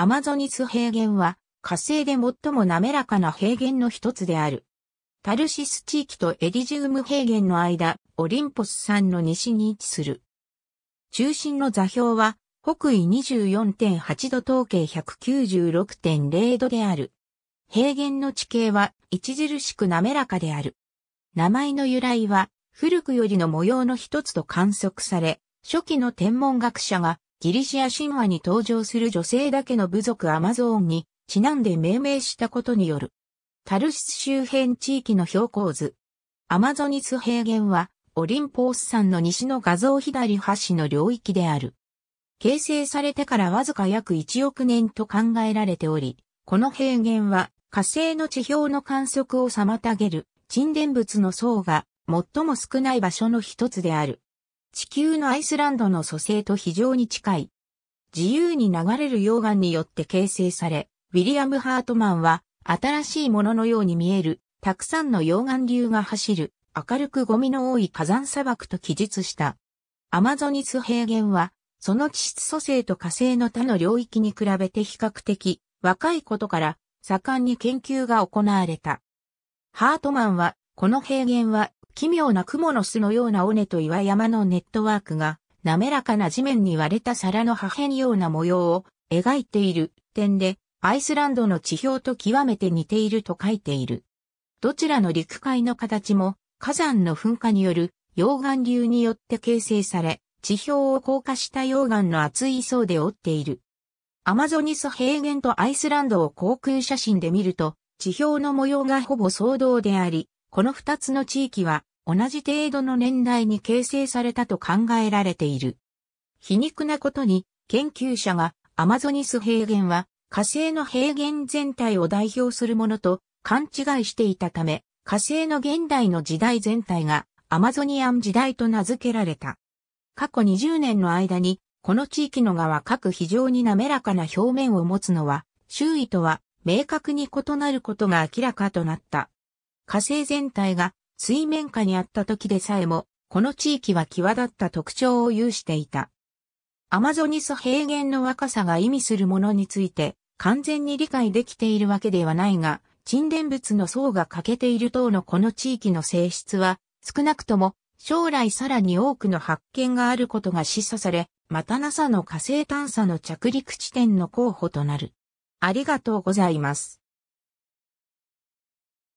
アマゾニス平原は火星で最も滑らかな平原の一つである。タルシス地域とエリジウム平原の間、オリンポス山の西に位置する。中心の座標は北緯24.8度統計196.0度である。平原の地形は著しく滑らかである。名前の由来は古くよりの模様の一つと観測され、初期の天文学者がギリシア神話に登場する女性だけの部族アマゾーンにちなんで命名したことによる。タルシス周辺地域の標高図。アマゾニス平原はオリンポース山の西の画像左端の領域である。形成されてからわずか約1億年と考えられており、この平原は火星の地表の観測を妨げる沈殿物の層が最も少ない場所の一つである。地球のアイスランドの蘇生と非常に近い。自由に流れる溶岩によって形成され、ウィリアム・ハートマンは、新しいもののように見える、たくさんの溶岩流が走る、明るくゴミの多い火山砂漠と記述した。アマゾニス平原は、その地質蘇生と火星の他の領域に比べて比較的若いことから盛んに研究が行われた。ハートマンは、この平原は奇妙な蜘蛛の巣のような尾根と岩山のネットワークが、滑らかな地面に割れた皿の破片ような模様を描いている点で、アイスランドの地表と極めて似ていると書いている。どちらの陸海の形も火山の噴火による溶岩流によって形成され、地表を硬化した溶岩の厚い層で覆っている。アマゾニス平原とアイスランドを航空写真で見ると、地表の模様がほぼ相同であり、この二つの地域は同じ程度の年代に形成されたと考えられている。皮肉なことに、研究者がアマゾニス平原は火星の平原全体を代表するものと勘違いしていたため、火星の現代の時代全体がアマゾニアン時代と名付けられた。過去20年の間に、この地域の側各非常に滑らかな表面を持つのは、周囲とは明確に異なることが明らかとなった。火星全体が水面下にあった時でさえも、この地域は際立った特徴を有していた。アマゾニス平原の若さが意味するものについて、完全に理解できているわけではないが、沈殿物の層が欠けている等のこの地域の性質は、少なくとも将来さらに多くの発見があることが示唆され、また NASA の火星探査の着陸地点の候補となる。ありがとうございます。